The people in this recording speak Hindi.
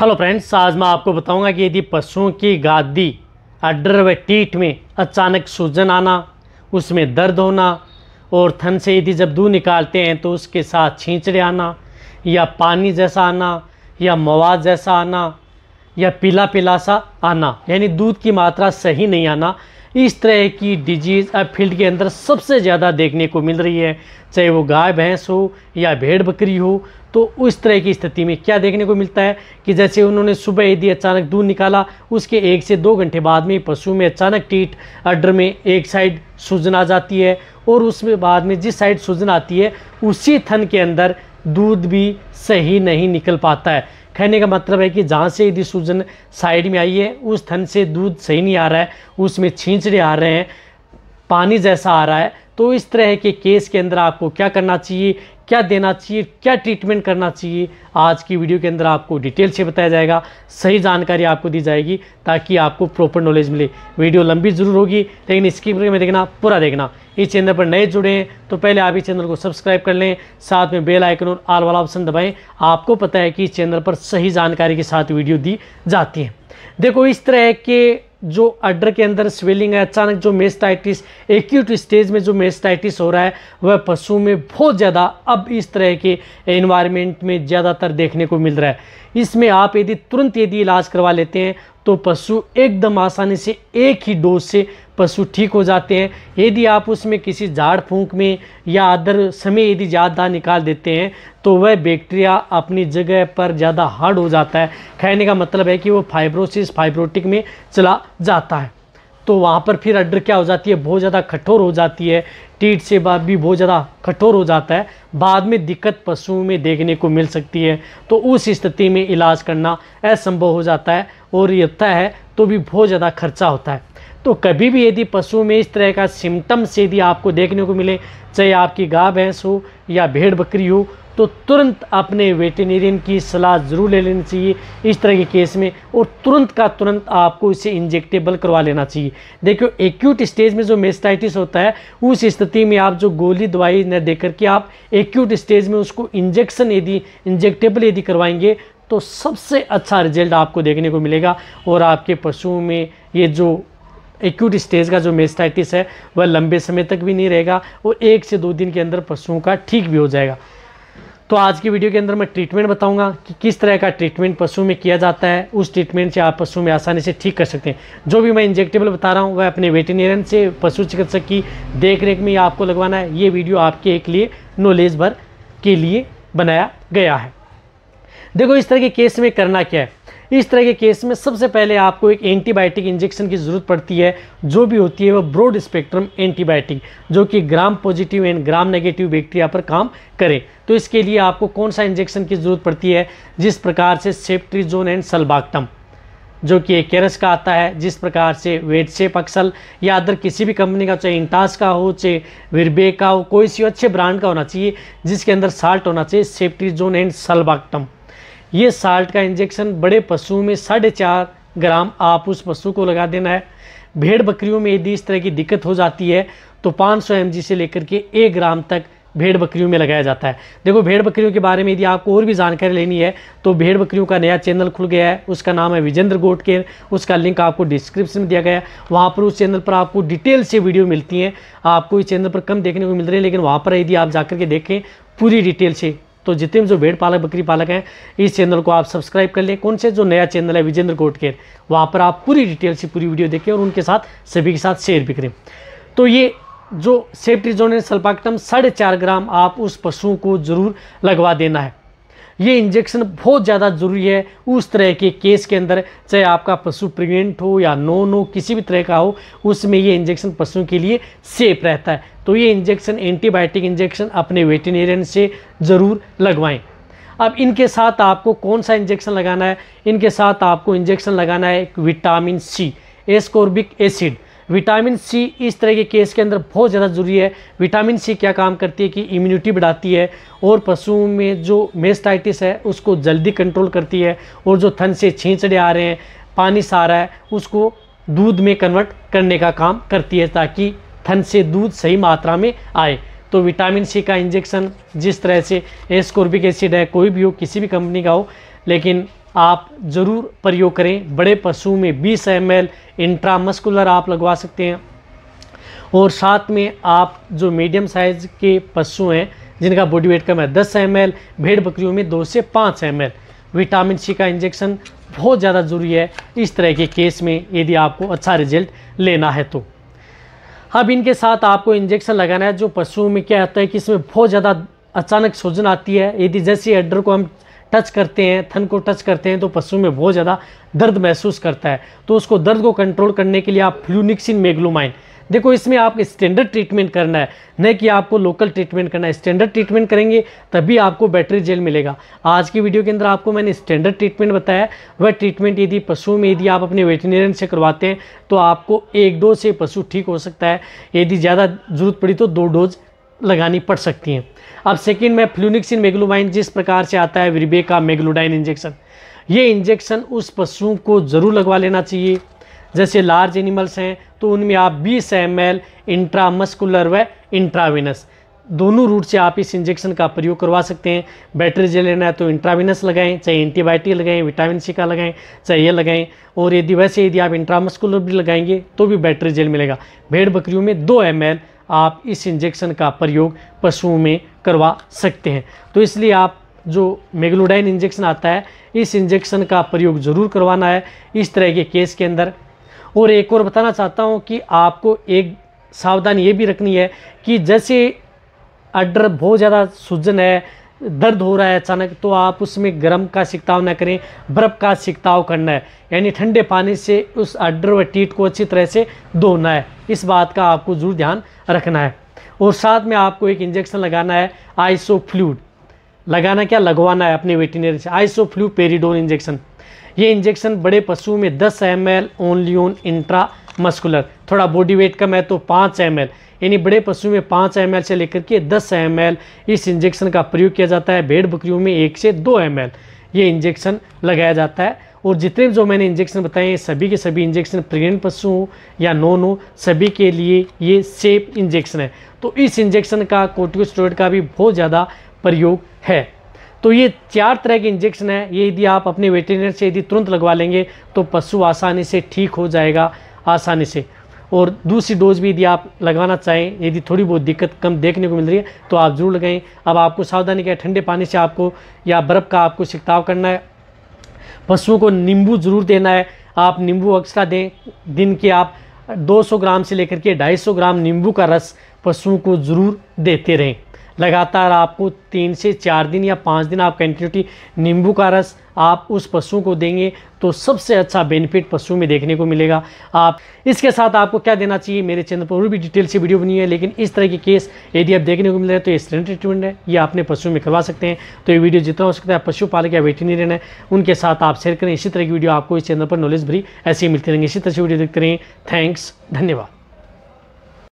हेलो फ्रेंड्स आज मैं आपको बताऊंगा कि यदि पशुओं की गादी अडर व टीट में अचानक सूजन आना उसमें दर्द होना और थन से यदि जब दूध निकालते हैं तो उसके साथ छींचड़े आना या पानी जैसा आना या मवाद जैसा आना या पीला पीला सा आना यानी दूध की मात्रा सही नहीं आना इस तरह की डिजीज़ अब फील्ड के अंदर सबसे ज़्यादा देखने को मिल रही है चाहे वो गाय भैंस हो या भेड़ बकरी हो तो उस तरह की स्थिति में क्या देखने को मिलता है कि जैसे उन्होंने सुबह यदि अचानक दूध निकाला उसके एक से दो घंटे बाद में पशु में अचानक टीट अड्र में एक साइड सूजन आ जाती है और उसमें बाद में जिस साइड सूजन आती है उसी थन के अंदर दूध भी सही नहीं निकल पाता है कहने का मतलब है कि जहाँ से यदि सूजन साइड में आई है उस थन से दूध सही नहीं आ रहा है उसमें छींचड़े आ रहे हैं पानी जैसा आ रहा है तो इस तरह के केस के अंदर आपको क्या करना चाहिए क्या देना चाहिए क्या ट्रीटमेंट करना चाहिए आज की वीडियो के अंदर आपको डिटेल से बताया जाएगा सही जानकारी आपको दी जाएगी ताकि आपको प्रॉपर नॉलेज मिले वीडियो लंबी ज़रूर होगी लेकिन इसकी में देखना पूरा देखना इस चैनल पर नए जुड़े हैं तो पहले आप इस चैनल को सब्सक्राइब कर लें साथ में बेल आइकन और आल वाला ऑप्शन दबाएँ आपको पता है कि इस चैनल पर सही जानकारी के साथ वीडियो दी जाती है देखो इस तरह के जो अड्डर के अंदर स्वेलिंग है अचानक जो मेस्टाइटिस एक्यूट स्टेज में जो मेस्टाइटिस हो रहा है वह पशु में बहुत ज़्यादा अब इस तरह के एनवायरनमेंट में ज़्यादातर देखने को मिल रहा है इसमें आप यदि तुरंत यदि इलाज करवा लेते हैं तो पशु एकदम आसानी से एक ही डोज से पशु ठीक हो जाते हैं यदि आप उसमें किसी झाड़ फूंक में या अदर समय यदि ज़्यादा निकाल देते हैं तो वह बैक्टीरिया अपनी जगह पर ज़्यादा हार्ड हो जाता है कहने का मतलब है कि वो फाइब्रोसिस फाइब्रोटिक में चला जाता है तो वहाँ पर फिर अड्र क्या हो जाती है बहुत ज़्यादा कठोर हो जाती है टीट से भी बहुत ज़्यादा कठोर हो जाता है बाद में दिक्कत पशुओं में देखने को मिल सकती है तो उस स्थिति में इलाज करना असंभव हो जाता है और यथा है तो भी बहुत ज़्यादा खर्चा होता है तो कभी भी यदि पशु में इस तरह का सिम्टम्स यदि आपको देखने को मिले चाहे आपकी गाय भैंस हो या भेड़ बकरी हो तो तुरंत अपने वेटनेरियन की सलाह ज़रूर ले लेनी चाहिए इस तरह के केस में और तुरंत का तुरंत आपको इसे इंजेक्टेबल करवा लेना चाहिए देखियो एक्यूट स्टेज में जो मेस्टाइटिस होता है उस स्थिति में आप जो गोली दवाई न देकर के आप एक्यूट स्टेज में उसको इंजेक्शन यदि इंजेक्टेबल यदि करवाएंगे तो सबसे अच्छा रिजल्ट आपको देखने को मिलेगा और आपके पशुओं में ये जो एक्यूट स्टेज का जो मेस्टाइटिस है वह लंबे समय तक भी नहीं रहेगा और एक से दो दिन के अंदर पशुओं का ठीक भी हो जाएगा तो आज की वीडियो के अंदर मैं ट्रीटमेंट बताऊंगा कि किस तरह का ट्रीटमेंट पशु में किया जाता है उस ट्रीटमेंट से आप पशु में आसानी से ठीक कर सकते हैं जो भी मैं इंजेक्टेबल बता रहा हूँ वह अपने वेटेरिनियन से पशु चिकित्सक की देख रेख में आपको लगवाना है ये वीडियो आपके एक लिए नॉलेज भर के लिए बनाया गया है देखो इस तरह के केस में करना क्या है इस तरह के केस में सबसे पहले आपको एक एंटीबायोटिक इंजेक्शन की ज़रूरत पड़ती है जो भी होती है वह ब्रॉड स्पेक्ट्रम एंटीबायोटिक जो कि gram positive and gram negative bacteria पर काम करें तो इसके लिए आपको कौन सा इंजेक्शन की ज़रूरत पड़ती है जिस प्रकार से सेप्ट्रीजोन एंड सलबाक्टम जो कि एक केरस का आता है जिस प्रकार से वेट से अक्सल या अदर किसी भी कंपनी का चाहे इंटास का हो चाहे विरबे का हो कोई सी अच्छे ब्रांड का होना चाहिए जिसके अंदर साल्ट होना चाहिए सेप्ट्रीजोन एंड सलबाक्टम ये साल्ट का इंजेक्शन बड़े पशुओं में साढ़े चार ग्राम आप उस पशु को लगा देना है भेड़ बकरियों में यदि इस तरह की दिक्कत हो जाती है तो 500 सौ से लेकर के एक ग्राम तक भेड़ बकरियों में लगाया जाता है देखो भेड़ बकरियों के बारे में यदि आपको और भी जानकारी लेनी है तो भेड़ बकरियों का नया चैनल खुल गया है उसका नाम है विजेंद्र गोट केयर उसका लिंक आपको डिस्क्रिप्शन में दिया गया है वहाँ पर उस चैनल पर आपको डिटेल से वीडियो मिलती हैं आपको इस चैनल पर कम देखने को मिल रही है लेकिन वहाँ पर यदि आप जाकर के देखें पूरी डिटेल से तो जितने भी जो भेड़ पालक बकरी पालक हैं इस चैनल को आप सब्सक्राइब कर लें कौन से जो नया चैनल है विजेंद्र कोटकेर वहाँ पर आप पूरी डिटेल से पूरी वीडियो देखें और उनके साथ सभी के साथ शेयर भी करें तो ये जो सेफ्टी जोन है सल्पाक्टम साढ़े चार ग्राम आप उस पशुओं को ज़रूर लगवा देना है ये इंजेक्शन बहुत ज़्यादा ज़रूरी है उस तरह के केस के अंदर चाहे आपका पशु प्रेग्नेंट हो या नो नो किसी भी तरह का हो उसमें ये इंजेक्शन पशुओं के लिए सेफ रहता है तो ये इंजेक्शन एंटीबायोटिक इंजेक्शन अपने वेटनेरियन से ज़रूर लगवाएं अब इनके साथ आपको कौन सा इंजेक्शन लगाना है इनके साथ आपको इंजेक्शन लगाना है vitamin C ascorbic acid vitamin C इस तरह के केस के अंदर बहुत ज़्यादा ज़रूरी है विटामिन सी क्या काम करती है कि इम्यूनिटी बढ़ाती है और पशुओं में जो मेस्टाइटिस है उसको जल्दी कंट्रोल करती है और जो थन से छींचड़े आ रहे हैं पानी रहा है उसको दूध में कन्वर्ट करने का काम करती है ताकि थन से दूध सही मात्रा में आए तो विटामिन सी का इंजेक्शन जिस तरह से एस्कोर्बिक एसिड है कोई भी हो किसी भी कंपनी का हो लेकिन आप ज़रूर प्रयोग करें बड़े पशु में बीस एम एल इंट्रामस्कुलर आप लगवा सकते हैं और साथ में आप जो मीडियम साइज के पशु हैं जिनका बॉडी वेट कम है दस एम एल भेड़ बकरियों में दो से पाँच एम एल विटामिन सी का इंजेक्शन बहुत ज़्यादा ज़रूरी है इस तरह के केस में यदि आपको अच्छा रिजल्ट लेना है तो अब इनके साथ आपको इंजेक्शन लगाना है जो पशुओं में क्या होता है कि इसमें बहुत ज़्यादा अचानक सूजन आती है यदि जैसे एडर को हम टच करते हैं थन को टच करते हैं तो पशु में बहुत ज़्यादा दर्द महसूस करता है तो उसको दर्द को कंट्रोल करने के लिए आप फ्लूनिक्सिन मेग्लोमाइन देखो इसमें आप स्टैंडर्ड ट्रीटमेंट करना है न कि आपको लोकल ट्रीटमेंट करना है स्टैंडर्ड ट्रीटमेंट करेंगे तभी आपको बैटरी जेल मिलेगा आज की वीडियो के अंदर आपको मैंने स्टैंडर्ड ट्रीटमेंट बताया वह ट्रीटमेंट यदि पशु में यदि आप अपने वेटनेरियन से करवाते हैं तो आपको एक डोज से पशु ठीक हो सकता है यदि ज़्यादा ज़रूरत पड़ी तो दो डोज लगानी पड़ सकती हैं अब सेकेंड में फ्लूनिक्सिन मेग्लोमाइन जिस प्रकार से आता है विरबे का मेग्लोडाइन इंजेक्शन ये इंजेक्शन उस पशुओं को ज़रूर लगवा लेना चाहिए जैसे लार्ज एनिमल्स हैं तो उनमें आप बीस एम एल इंट्रामस्कुलर व इंट्राविनस दोनों रूट से आप इस इंजेक्शन का प्रयोग करवा सकते हैं बैटरी जे लेना है तो इंट्राविनस लगाएं चाहे एंटीबायोटिक लगाएं विटामिन सी का लगाएं चाहे ये लगाएं और यदि वैसे यदि आप इंट्रामस्कुलर भी लगाएंगे तो भी बैटरी जेल मिलेगा भेड़ बकरियों में दो एम आप इस इंजेक्शन का प्रयोग पशुओं में करवा सकते हैं तो इसलिए आप जो मेगलोडाइन इंजेक्शन आता है इस इंजेक्शन का प्रयोग ज़रूर करवाना है इस तरह के केस के अंदर और एक और बताना चाहता हूँ कि आपको एक सावधानी ये भी रखनी है कि जैसे अडर बहुत ज़्यादा सूजन है दर्द हो रहा है अचानक तो आप उसमें गर्म का छिकताव ना करें बर्फ़ का छिकताव करना है यानी ठंडे पानी से उस अड्डर व टीट को अच्छी तरह से धोना है इस बात का आपको जरूर ध्यान रखना है और साथ में आपको एक इंजेक्शन लगाना है आइसो फ्लूड लगाना क्या लगवाना है अपने वेटिनरी से आइसो फ्लू पेरीडोन इंजेक्शन ये इंजेक्शन बड़े पशुओं में दस एम एल ओनलियोन इंट्रा मस्कुलर थोड़ा बॉडी वेट कम है तो पाँच एम यानी बड़े पशु में पाँच एम से लेकर के दस एम इस इंजेक्शन का प्रयोग किया जाता है भेड़ बकरियों में एक से दो एम ये इंजेक्शन लगाया जाता है और जितने जो मैंने इंजेक्शन बताए हैं सभी के सभी इंजेक्शन प्रेगनेंट पशु हो या नॉन हो सभी के लिए ये सेफ इंजेक्शन है तो इस इंजेक्शन का कोर्टिकोस्टेरॉइड का भी बहुत ज़्यादा प्रयोग है तो ये चार तरह के इंजेक्शन है ये यदि आप अपने वेटेरिनर से यदि तुरंत लगवा लेंगे तो पशु आसानी से ठीक हो जाएगा आसानी से और दूसरी डोज भी यदि आप लगाना चाहें यदि थोड़ी बहुत दिक्कत कम देखने को मिल रही है तो आप ज़रूर लगाएं अब आपको सावधानी क्या ठंडे पानी से आपको या बर्फ़ का आपको छिड़काव करना है पशुओं को नींबू ज़रूर देना है आप नींबू अक्सरा दें दिन के आप 200 ग्राम से लेकर के 250 ग्राम नींबू का रस पशुओं को ज़रूर देते रहें लगातार आपको तीन से चार दिन या पाँच दिन आप कंटिन्यूटी नींबू का रस आप उस पशु को देंगे तो सबसे अच्छा बेनिफिट पशु में देखने को मिलेगा आप इसके साथ आपको क्या देना चाहिए मेरे चैनल पर और भी डिटेल से वीडियो बनी है लेकिन इस तरह के केस यदि आप देखने को मिल रहे हैं तो ये स्टैंड ट्रीटमेंट है ये आपने पशु में करवा सकते हैं तो ये वीडियो जितना हो सकता है पशुपालक या वेटरीनियन है उनके साथ आप शेयर करें इसी तरह की वीडियो आपको इस चैनल पर नॉलेज भरी ऐसे ही मिलती रहेंगे इसी तरह से वीडियो देखते रहें थैंक्स धन्यवाद